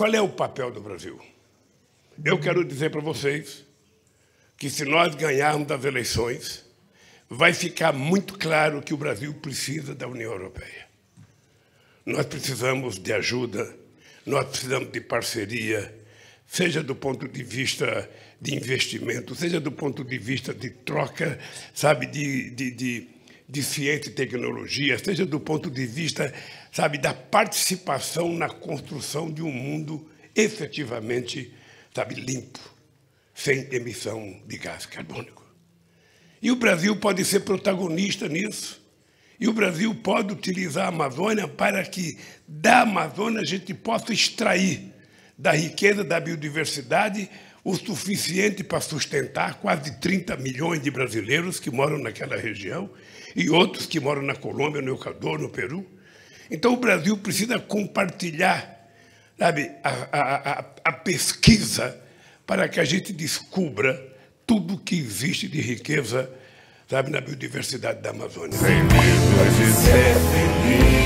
Qual é o papel do Brasil? Eu quero dizer para vocês que se nós ganharmos as eleições, vai ficar muito claro que o Brasil precisa da União Europeia. Nós precisamos de ajuda, nós precisamos de parceria, seja do ponto de vista de investimento, seja do ponto de vista de troca, sabe, de, de, de de ciência e tecnologia, seja do ponto de vista, sabe, da participação na construção de um mundo efetivamente, sabe, limpo, sem emissão de gás carbônico. E o Brasil pode ser protagonista nisso. E o Brasil pode utilizar a Amazônia para que da Amazônia a gente possa extrair da riqueza da biodiversidade o suficiente para sustentar quase 30 milhões de brasileiros que moram naquela região e outros que moram na Colômbia, no Equador, no Peru. Então, o Brasil precisa compartilhar sabe, a, a, a, a pesquisa para que a gente descubra tudo que existe de riqueza sabe, na biodiversidade da Amazônia. Sem medo de ser feliz.